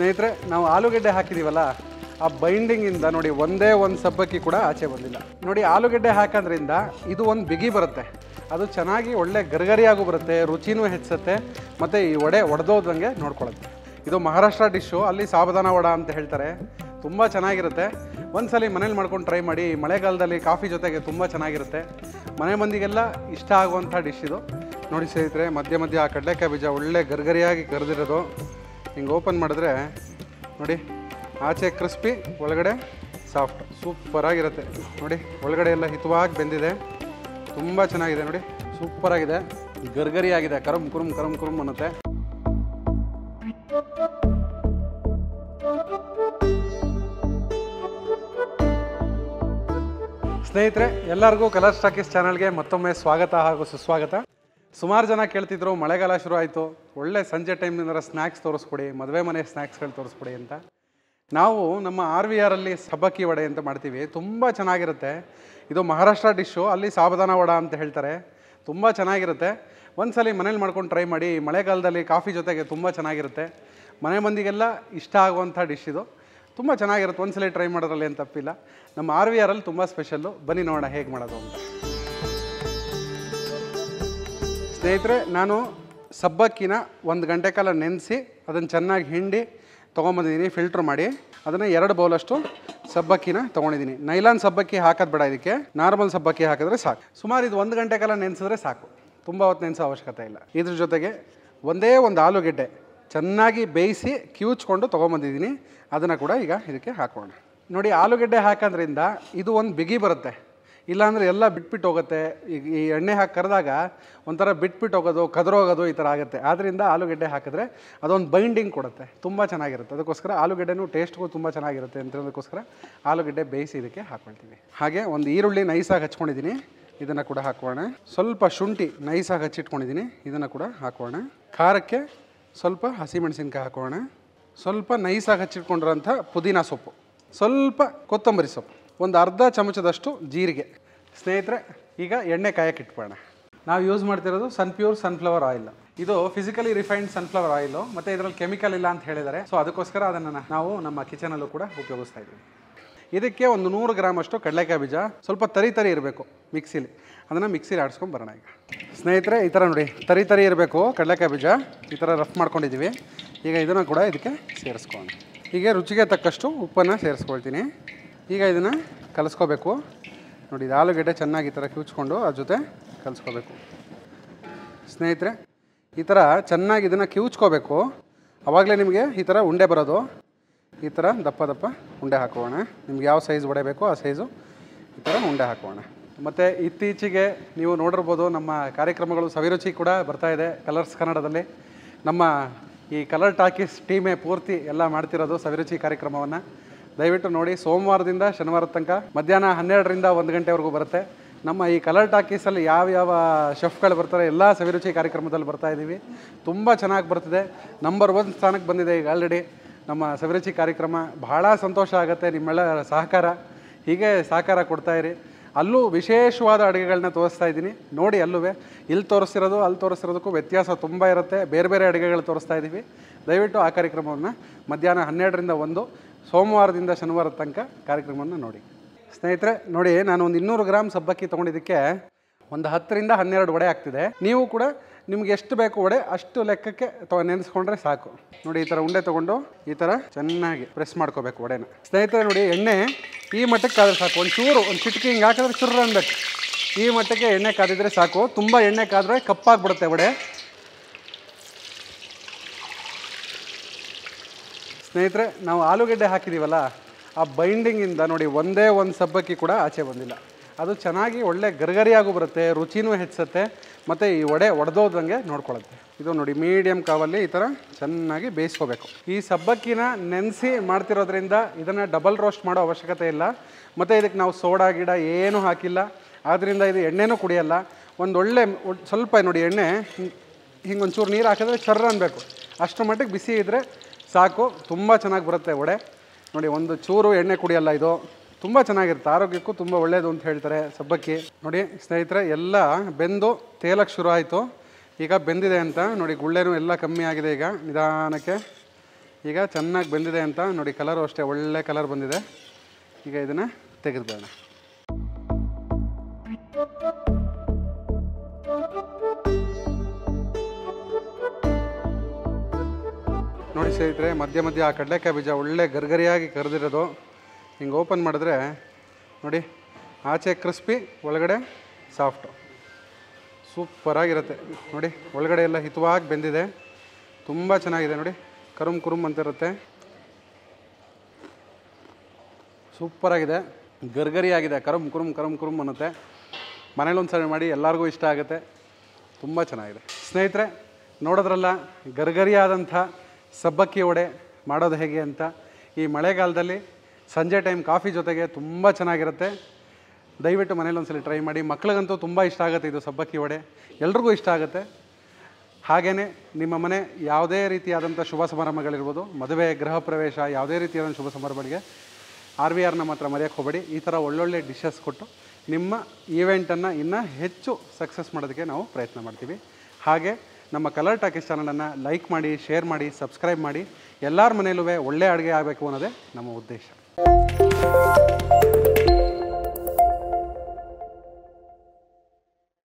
ಸ್ನೇಹಿತರೆ ನಾವು ಆಲೂಗಡ್ಡೆ ಹಾಕಿದ್ದೀವಲ್ಲ ಆ ಬೈಂಡಿಂಗಿಂದ ನೋಡಿ ಒಂದೇ ಒಂದು ಸಬ್ಬಕ್ಕಿ ಕೂಡ ಆಚೆ ಬಂದಿಲ್ಲ ನೋಡಿ ಆಲೂಗಡ್ಡೆ ಹಾಕೋದ್ರಿಂದ ಇದು ಒಂದು ಬಿಗಿ ಬರುತ್ತೆ ಅದು ಚೆನ್ನಾಗಿ ಒಳ್ಳೆ ಗರ್ಗರಿಯಾಗೂ ಬರುತ್ತೆ ರುಚಿನೂ ಹೆಚ್ಚುತ್ತೆ ಮತ್ತು ಈ ವಡೆ ಒಡೆದೋದಂಗೆ ನೋಡ್ಕೊಳ್ಳುತ್ತೆ ಇದು ಮಹಾರಾಷ್ಟ್ರ ಡಿಶ್ಶು ಅಲ್ಲಿ ಸಾಬದಾನ ವಡ ಅಂತ ಹೇಳ್ತಾರೆ ತುಂಬ ಚೆನ್ನಾಗಿರುತ್ತೆ ಒಂದು ಸಲ ಮನೇಲಿ ಮಾಡ್ಕೊಂಡು ಟ್ರೈ ಮಾಡಿ ಮಳೆಗಾಲದಲ್ಲಿ ಕಾಫಿ ಜೊತೆಗೆ ತುಂಬ ಚೆನ್ನಾಗಿರುತ್ತೆ ಮನೆ ಮಂದಿಗೆಲ್ಲ ಇಷ್ಟ ಆಗುವಂಥ ಡಿಶ್ ಇದು ನೋಡಿ ಸ್ನೇಹಿತರೆ ಮಧ್ಯ ಮಧ್ಯ ಆ ಕಡಲೆಕಾಯಿ ಬೀಜ ಒಳ್ಳೆ ಗರ್ಗರಿಯಾಗಿ ಕರೆದಿರೋದು ಹಿಂಗೆ ಓಪನ್ ಮಾಡಿದ್ರೆ ನೋಡಿ ಆಚೆ ಕ್ರಿಸ್ಪಿ ಒಳಗಡೆ ಸಾಫ್ಟ್ ಆಗಿರುತ್ತೆ ನೋಡಿ ಒಳಗಡೆ ಎಲ್ಲ ಹಿತವಾಗಿ ಬೆಂದಿದೆ ತುಂಬ ಚೆನ್ನಾಗಿದೆ ನೋಡಿ ಸೂಪರಾಗಿದೆ ಗರ್ಗರಿ ಆಗಿದೆ ಕರಮ್ ಕುರುಮ್ ಕರಮ್ ಕುರುಮ್ ಅನ್ನುತ್ತೆ ಸ್ನೇಹಿತರೆ ಎಲ್ಲರಿಗೂ ಕಲರ್ ಸ್ಟಾಕಿಸ್ ಚಾನಲ್ಗೆ ಮತ್ತೊಮ್ಮೆ ಸ್ವಾಗತ ಹಾಗೂ ಸುಸ್ವಾಗತ ಸುಮಾರು ಜನ ಕೇಳ್ತಿದ್ರು ಮಳೆಗಾಲ ಶುರು ಆಯಿತು ಒಳ್ಳೆ ಸಂಜೆ ಟೈಮ್ನಿಂದ ಸ್ನ್ಯಾಕ್ಸ್ ತೋರಿಸ್ಕೊಡಿ ಮದುವೆ ಮನೆ ಸ್ನ್ಯಾಕ್ಸ್ಗಳು ತೋರಿಸ್ಕೊಡಿ ಅಂತ ನಾವು ನಮ್ಮ ಆರ್ ವಿ ಆರಲ್ಲಿ ಸಬ್ಬಕ್ಕಿ ವಡೆ ಅಂತ ಮಾಡ್ತೀವಿ ತುಂಬ ಚೆನ್ನಾಗಿರುತ್ತೆ ಇದು ಮಹಾರಾಷ್ಟ್ರ ಡಿಶ್ಶು ಅಲ್ಲಿ ಸಾಬಧಾನ ವಡ ಅಂತ ಹೇಳ್ತಾರೆ ತುಂಬ ಚೆನ್ನಾಗಿರುತ್ತೆ ಒಂದು ಸಲ ಮನೇಲಿ ಮಾಡ್ಕೊಂಡು ಟ್ರೈ ಮಾಡಿ ಮಳೆಗಾಲದಲ್ಲಿ ಕಾಫಿ ಜೊತೆಗೆ ತುಂಬ ಚೆನ್ನಾಗಿರುತ್ತೆ ಮನೆ ಮಂದಿಗೆಲ್ಲ ಇಷ್ಟ ಆಗುವಂಥ ಡಿಶ್ ಇದು ತುಂಬ ಚೆನ್ನಾಗಿರುತ್ತೆ ಒಂದು ಸಲ ಟ್ರೈ ಮಾಡೋದ್ರಲ್ಲಿ ಏನು ತಪ್ಪಿಲ್ಲ ನಮ್ಮ ಆರ್ ವಿ ಆರಲ್ಲಿ ತುಂಬ ಸ್ಪೆಷಲ್ಲು ಬನ್ನಿ ನೋಡೋಣ ಹೇಗೆ ಮಾಡೋದು ಅಂತ ಸ್ನೇಹಿತರೆ ನಾನು ಸಬ್ಬಕ್ಕಿನ ಒಂದು ಗಂಟೆ ಕಾಲ ನೆನೆಸಿ ಅದನ್ನು ಚೆನ್ನಾಗಿ ಹಿಂಡಿ ತೊಗೊಂಬಂದಿದ್ದೀನಿ ಫಿಲ್ಟ್ರ್ ಮಾಡಿ ಅದನ್ನು ಎರಡು ಬೌಲಷ್ಟು ಸಬ್ಬಕ್ಕಿನ ತೊಗೊಂಡಿದ್ದೀನಿ ನೈಲಾನ್ ಸಬ್ಬಕ್ಕಿ ಹಾಕೋದು ಬೇಡ ಇದಕ್ಕೆ ನಾರ್ಮಲ್ ಸಬ್ಬಕ್ಕಿ ಹಾಕಿದ್ರೆ ಸಾಕು ಸುಮಾರು ಇದು ಒಂದು ಗಂಟೆ ಕಾಲ ನೆನೆಸಿದ್ರೆ ಸಾಕು ತುಂಬ ಹೊತ್ತು ನೆನೆಸೋ ಅವಶ್ಯಕತೆ ಇಲ್ಲ ಇದ್ರ ಜೊತೆಗೆ ಒಂದೇ ಒಂದು ಆಲೂಗೆಡ್ಡೆ ಚೆನ್ನಾಗಿ ಬೇಯಿಸಿ ಕಿವುಚ್ಕೊಂಡು ತೊಗೊಂಬಂದಿದ್ದೀನಿ ಅದನ್ನು ಕೂಡ ಈಗ ಇದಕ್ಕೆ ಹಾಕೋಣ ನೋಡಿ ಆಲೂಗೆಡ್ಡೆ ಹಾಕೋದ್ರಿಂದ ಇದು ಒಂದು ಬಿಗಿ ಬರುತ್ತೆ ಇಲ್ಲಾಂದರೆ ಎಲ್ಲ ಬಿಟ್ಬಿಟ್ಟು ಹೋಗುತ್ತೆ ಈಗ ಈ ಎಣ್ಣೆ ಹಾಕಿ ಕರೆದಾಗ ಒಂಥರ ಬಿಟ್ಬಿಟ್ಟು ಹೋಗೋದು ಕದರೋಗೋದು ಈ ಥರ ಆಗುತ್ತೆ ಆದ್ದರಿಂದ ಆಲೂಗಡ್ಡೆ ಹಾಕಿದ್ರೆ ಅದೊಂದು ಬೈಂಡಿಂಗ್ ಕೊಡುತ್ತೆ ತುಂಬ ಚೆನ್ನಾಗಿರುತ್ತೆ ಅದಕ್ಕೋಸ್ಕರ ಆಲೂಗಡ್ಡೆನೂ ಟೇಸ್ಟ್ಗೂ ತುಂಬ ಚೆನ್ನಾಗಿರುತ್ತೆ ಅಂತಿರೋದಕ್ಕೋಸ್ಕರ ಆಲೂಗಡ್ಡೆ ಬೇಯಿಸಿ ಇದಕ್ಕೆ ಹಾಕ್ಕೊಳ್ತೀವಿ ಹಾಗೆ ಒಂದು ಈರುಳ್ಳಿ ನೈಸಾಗಿ ಹಚ್ಕೊಂಡಿದ್ದೀನಿ ಇದನ್ನು ಕೂಡ ಹಾಕೋಣ ಸ್ವಲ್ಪ ಶುಂಠಿ ನೈಸಾಗಿ ಹಚ್ಚಿಟ್ಕೊಂಡಿದ್ದೀನಿ ಇದನ್ನು ಕೂಡ ಹಾಕೋಣ ಖಾರಕ್ಕೆ ಸ್ವಲ್ಪ ಹಸಿಮೆಣಸಿನ್ಕಾಯಿ ಹಾಕೋಣ ಸ್ವಲ್ಪ ನೈಸಾಗಿ ಹಚ್ಚಿಟ್ಕೊಂಡಿರೋಂಥ ಪುದೀನ ಸೊಪ್ಪು ಸ್ವಲ್ಪ ಕೊತ್ತಂಬರಿ ಸೊಪ್ಪು ಒಂದು ಅರ್ಧ ಚಮಚದಷ್ಟು ಜೀರಿಗೆ ಸ್ನೇಹಿತರೆ ಈಗ ಎಣ್ಣೆ ಕಾಯಕ್ಕೆ ನಾವು ಯೂಸ್ ಮಾಡ್ತಿರೋದು ಸನ್ ಸನ್ಫ್ಲವರ್ ಆಯಿಲ್ ಇದು ಫಿಸಿಕಲಿ ರಿಫೈನ್ಡ್ ಸನ್ಫ್ಲವರ್ ಆಯಿಲು ಮತ್ತು ಇದರಲ್ಲಿ ಕೆಮಿಕಲ್ ಇಲ್ಲ ಅಂತ ಹೇಳಿದಾರೆ ಸೊ ಅದಕ್ಕೋಸ್ಕರ ಅದನ್ನು ನಾವು ನಮ್ಮ ಕಿಚನಲ್ಲೂ ಕೂಡ ಉಪಯೋಗಿಸ್ತಾ ಇದ್ದೀವಿ ಇದಕ್ಕೆ ಒಂದು ನೂರು ಗ್ರಾಮಷ್ಟು ಅಷ್ಟು ಕಡಲೆಕಾಯಿ ಬೀಜ ಸ್ವಲ್ಪ ತರಿ ತರಿ ಇರಬೇಕು ಮಿಕ್ಸಿಲಿ ಅದನ್ನು ಮಿಕ್ಸಿಲಿ ಆಡಿಸ್ಕೊಂಡು ಬರೋಣ ಈಗ ಸ್ನೇಹಿತರೆ ಈ ಥರ ನೋಡಿ ತರಿ ತರಿ ಇರಬೇಕು ಕಡಲೆಕಾಯಿ ಬೀಜ ಈ ಥರ ರಫ್ ಮಾಡ್ಕೊಂಡಿದ್ದೀವಿ ಈಗ ಇದನ್ನು ಕೂಡ ಇದಕ್ಕೆ ಸೇರಿಸ್ಕೋಣ ಹೀಗೆ ರುಚಿಗೆ ತಕ್ಕಷ್ಟು ಉಪ್ಪನ್ನು ಸೇರಿಸ್ಕೊಳ್ತೀನಿ ಈಗ ಇದನ್ನು ಕಲಿಸ್ಕೋಬೇಕು ನೋಡಿ ಇದು ಆಲೂಗೆಡ್ಡೆ ಚೆನ್ನಾಗಿ ಈ ಥರ ಕಿವುಚ್ಕೊಂಡು ಅದ್ರ ಜೊತೆ ಕಲಿಸ್ಕೋಬೇಕು ಸ್ನೇಹಿತರೆ ಈ ಥರ ಚೆನ್ನಾಗಿ ಇದನ್ನು ಕಿವುಚ್ಕೋಬೇಕು ಆವಾಗಲೇ ನಿಮಗೆ ಈ ಥರ ಉಂಡೆ ಬರೋದು ಈ ಥರ ದಪ್ಪ ದಪ್ಪ ಉಂಡೆ ಹಾಕೋಣ ನಿಮ್ಗೆ ಯಾವ ಸೈಜ್ ಒಡೆಬೇಕು ಆ ಸೈಜು ಈ ಥರ ಉಂಡೆ ಹಾಕೋಣ ಮತ್ತು ಇತ್ತೀಚೆಗೆ ನೀವು ನೋಡಿರ್ಬೋದು ನಮ್ಮ ಕಾರ್ಯಕ್ರಮಗಳು ಸವಿರುಚಿ ಕೂಡ ಬರ್ತಾಯಿದೆ ಕಲರ್ಸ್ ಕನ್ನಡದಲ್ಲಿ ನಮ್ಮ ಈ ಕಲರ್ ಟಾಕೀಸ್ ಟೀಮೇ ಪೂರ್ತಿ ಎಲ್ಲ ಮಾಡ್ತಿರೋದು ಸವಿರುಚಿ ಕಾರ್ಯಕ್ರಮವನ್ನು ದಯವಿಟ್ಟು ನೋಡಿ ಸೋಮವಾರದಿಂದ ಶನಿವಾರ ತನಕ ಮಧ್ಯಾಹ್ನ ಹನ್ನೆರಡರಿಂದ ಒಂದು ಗಂಟೆವರೆಗೂ ಬರುತ್ತೆ ನಮ್ಮ ಈ ಕಲರ್ ಟಾಕೀಸಲ್ಲಿ ಯಾವ ಯಾವ ಶೆಫ್ಗಳು ಬರ್ತಾರೆ ಎಲ್ಲ ಸವಿರುಚಿ ಕಾರ್ಯಕ್ರಮದಲ್ಲಿ ಬರ್ತಾ ಇದ್ದೀವಿ ತುಂಬ ಚೆನ್ನಾಗಿ ಬರ್ತಿದೆ ನಂಬರ್ ಒನ್ ಸ್ಥಾನಕ್ಕೆ ಬಂದಿದೆ ಈಗ ಆಲ್ರೆಡಿ ನಮ್ಮ ಸವಿರುಚಿ ಕಾರ್ಯಕ್ರಮ ಬಹಳ ಸಂತೋಷ ಆಗುತ್ತೆ ನಿಮ್ಮೆಲ್ಲ ಸಹಕಾರ ಹೀಗೆ ಸಹಕಾರ ಕೊಡ್ತಾಯಿರಿ ಅಲ್ಲೂ ವಿಶೇಷವಾದ ಅಡುಗೆಗಳನ್ನ ತೋರಿಸ್ತಾ ಇದ್ದೀನಿ ನೋಡಿ ಅಲ್ಲೂ ಇಲ್ಲಿ ತೋರಿಸಿರೋದು ಅಲ್ಲಿ ತೋರಿಸಿರೋದಕ್ಕೂ ವ್ಯತ್ಯಾಸ ತುಂಬ ಇರುತ್ತೆ ಬೇರೆ ಬೇರೆ ಅಡುಗೆಗಳು ತೋರಿಸ್ತಾ ಇದ್ದೀವಿ ದಯವಿಟ್ಟು ಆ ಕಾರ್ಯಕ್ರಮವನ್ನು ಮಧ್ಯಾಹ್ನ ಹನ್ನೆರಡರಿಂದ ಒಂದು ಸೋಮವಾರದಿಂದ ಶನಿವಾರದ ತನಕ ಕಾರ್ಯಕ್ರಮವನ್ನು ನೋಡಿ ಸ್ನೇಹಿತರೆ ನೋಡಿ ನಾನು ಒಂದು ಇನ್ನೂರು ಗ್ರಾಮ್ ಸಬ್ಬಕ್ಕಿ ತೊಗೊಂಡಿದ್ದಕ್ಕೆ ಒಂದು ಹತ್ತರಿಂದ ಹನ್ನೆರಡು ವಡೆ ಆಗ್ತಿದೆ ನೀವು ಕೂಡ ನಿಮ್ಗೆ ಎಷ್ಟು ಬೇಕು ವಡೆ ಅಷ್ಟು ಲೆಕ್ಕಕ್ಕೆ ನೆನೆಸ್ಕೊಂಡ್ರೆ ಸಾಕು ನೋಡಿ ಈ ಥರ ಉಂಡೆ ತೊಗೊಂಡು ಈ ಥರ ಚೆನ್ನಾಗಿ ಪ್ರೆಸ್ ಮಾಡ್ಕೋಬೇಕು ವಡೆನ ಸ್ನೇಹಿತರೆ ನೋಡಿ ಎಣ್ಣೆ ಈ ಮಟ್ಟಕ್ಕೆ ಕಾದ್ರೆ ಸಾಕು ಒಂದು ಚೂರು ಒಂದು ಚಿಟಕಿ ಹಿಂಗೆ ಹಾಕಿದ್ರೆ ಚೂರು ಅಂದಕ್ಕೆ ಈ ಮಟ್ಟಕ್ಕೆ ಎಣ್ಣೆ ಕಾದಿದ್ರೆ ಸಾಕು ತುಂಬ ಎಣ್ಣೆ ಕಾದರೆ ಕಪ್ಪಾಗ್ಬಿಡುತ್ತೆ ವಡೆ ಸ್ನೇಹಿತರೆ ನಾವು ಆಲೂಗಡ್ಡೆ ಹಾಕಿದ್ದೀವಲ್ಲ ಆ ಬೈಂಡಿಂಗಿಂದ ನೋಡಿ ಒಂದೇ ಒಂದು ಸಬ್ಬಕ್ಕಿ ಕೂಡ ಆಚೆ ಬಂದಿಲ್ಲ ಅದು ಚೆನ್ನಾಗಿ ಒಳ್ಳೆ ಗರ್ಗರಿಯಾಗೂ ಬರುತ್ತೆ ರುಚಿನೂ ಹೆಚ್ಚುತ್ತೆ ಮತ್ತು ಈ ವಡೆ ಒಡೆದೋದಂಗೆ ನೋಡ್ಕೊಳ್ಳುತ್ತೆ ಇದು ನೋಡಿ ಮೀಡಿಯಂ ಕಾವಲ್ಲಿ ಈ ಥರ ಚೆನ್ನಾಗಿ ಬೇಯಿಸ್ಕೋಬೇಕು ಈ ಸಬ್ಬಕ್ಕಿನ ನೆನೆಸಿ ಮಾಡ್ತಿರೋದ್ರಿಂದ ಇದನ್ನು ಡಬಲ್ ರೋಸ್ಟ್ ಮಾಡೋ ಅವಶ್ಯಕತೆ ಇಲ್ಲ ಮತ್ತು ಇದಕ್ಕೆ ನಾವು ಸೋಡಾ ಗಿಡ ಏನೂ ಹಾಕಿಲ್ಲ ಆದ್ದರಿಂದ ಇದು ಎಣ್ಣೆನೂ ಕುಡಿಯಲ್ಲ ಒಂದೊಳ್ಳೆ ಸ್ವಲ್ಪ ನೋಡಿ ಎಣ್ಣೆ ಹಿಂಗೆ ಒಂಚೂರು ನೀರು ಹಾಕಿದ್ರೆ ಚರ್ರ ಅನ್ನಬೇಕು ಅಷ್ಟು ಮಟ್ಟಿಗೆ ಬಿಸಿ ಇದ್ದರೆ ಸಾಕು ತುಂಬ ಚೆನ್ನಾಗಿ ಬರುತ್ತೆ ವಡೆ ನೋಡಿ ಒಂದು ಚೂರು ಎಣ್ಣೆ ಕುಡಿಯಲ್ಲ ಇದು ತುಂಬ ಚೆನ್ನಾಗಿರುತ್ತೆ ಆರೋಗ್ಯಕ್ಕೂ ತುಂಬ ಒಳ್ಳೆಯದು ಅಂತ ಹೇಳ್ತಾರೆ ಸಬ್ಬಕ್ಕಿ ನೋಡಿ ಸ್ನೇಹಿತರೆ ಎಲ್ಲ ಬೆಂದು ತೇಲಕ್ಕೆ ಶುರು ಆಯಿತು ಈಗ ಬೆಂದಿದೆ ಅಂತ ನೋಡಿ ಗುಳ್ಳೆನೂ ಎಲ್ಲ ಕಮ್ಮಿ ಆಗಿದೆ ಈಗ ನಿಧಾನಕ್ಕೆ ಈಗ ಚೆನ್ನಾಗಿ ಬೆಂದಿದೆ ಅಂತ ನೋಡಿ ಕಲರು ಅಷ್ಟೇ ಒಳ್ಳೆ ಕಲರ್ ಬಂದಿದೆ ಈಗ ಇದನ್ನು ತೆಗೆದುಬೇಡ ನೋಡಿ ಸ್ನೇಹಿತರೆ ಮಧ್ಯ ಮಧ್ಯ ಆ ಕಡಲೆಕಾಯಿ ಬೀಜ ಒಳ್ಳೆ ಗರ್ಗರಿಯಾಗಿ ಕರೆದಿರೋದು ಹಿಂಗೆ ಓಪನ್ ಮಾಡಿದ್ರೆ ನೋಡಿ ಆಚೆ ಕ್ರಿಸ್ಪಿ ಒಳಗಡೆ ಸಾಫ್ಟು ಸೂಪರಾಗಿರುತ್ತೆ ನೋಡಿ ಒಳಗಡೆ ಎಲ್ಲ ಹಿತವಾಗಿ ಬೆಂದಿದೆ ತುಂಬ ಚೆನ್ನಾಗಿದೆ ನೋಡಿ ಕರುಮ್ ಕುರುಮ್ ಅಂತಿರುತ್ತೆ ಸೂಪರಾಗಿದೆ ಗರ್ಗರಿಯಾಗಿದೆ ಕರುಮ್ ಕುರುಮ್ ಕರುಮ್ ಕುರುಮ್ ಅನ್ನುತ್ತೆ ಮನೇಲೊಂದು ಸರಿ ಮಾಡಿ ಎಲ್ಲರಿಗೂ ಇಷ್ಟ ಆಗುತ್ತೆ ತುಂಬ ಚೆನ್ನಾಗಿದೆ ಸ್ನೇಹಿತರೆ ನೋಡೋದ್ರಲ್ಲ ಗರ್ಗರಿಯಾದಂಥ ಸಬ್ಬಕ್ಕಿ ವಡೆ ಮಾಡೋದು ಹೇಗೆ ಅಂತ ಈ ಮಳೆಗಾಲದಲ್ಲಿ ಸಂಜೆ ಟೈಮ್ ಕಾಫಿ ಜೊತೆಗೆ ತುಂಬ ಚೆನ್ನಾಗಿರುತ್ತೆ ದಯವಿಟ್ಟು ಮನೇಲಿ ಒಂದ್ಸಲಿ ಟ್ರೈ ಮಾಡಿ ಮಕ್ಳಿಗಂತೂ ತುಂಬ ಇಷ್ಟ ಆಗುತ್ತೆ ಇದು ಸಬ್ಬಕ್ಕಿ ವಡೆ ಎಲ್ರಿಗೂ ಇಷ್ಟ ಆಗುತ್ತೆ ಹಾಗೆಯೇ ನಿಮ್ಮ ಮನೆ ಯಾವುದೇ ರೀತಿಯಾದಂಥ ಶುಭ ಸಮಾರಂಭಗಳಿರ್ಬೋದು ಮದುವೆ ಗೃಹ ಪ್ರವೇಶ ಯಾವುದೇ ರೀತಿಯಾದಂಥ ಶುಭ ಸಮಾರಂಭಗಳಿಗೆ ಆರ್ ವಿ ಆರ್ನ ಮಾತ್ರ ಮರೆಯೋಕ್ಕೆ ಹೋಗಬೇಡಿ ಈ ಥರ ಒಳ್ಳೊಳ್ಳೆ ಡಿಶಸ್ ಕೊಟ್ಟು ನಿಮ್ಮ ಈವೆಂಟನ್ನು ಇನ್ನೂ ಹೆಚ್ಚು ಸಕ್ಸಸ್ ಮಾಡೋದಕ್ಕೆ ನಾವು ಪ್ರಯತ್ನ ಮಾಡ್ತೀವಿ ಹಾಗೆ ನಮ್ಮ ಕಲರ್ ಟಾಕೀಸ್ ಚಾನಲನ್ನು ಲೈಕ್ ಮಾಡಿ ಶೇರ್ ಮಾಡಿ ಸಬ್ಸ್ಕ್ರೈಬ್ ಮಾಡಿ ಎಲ್ಲರ ಮನೆಯಲ್ಲೂ ಒಳ್ಳೆಯ ಅಡುಗೆ ಆಗಬೇಕು ಅನ್ನೋದೇ ನಮ್ಮ ಉದ್ದೇಶ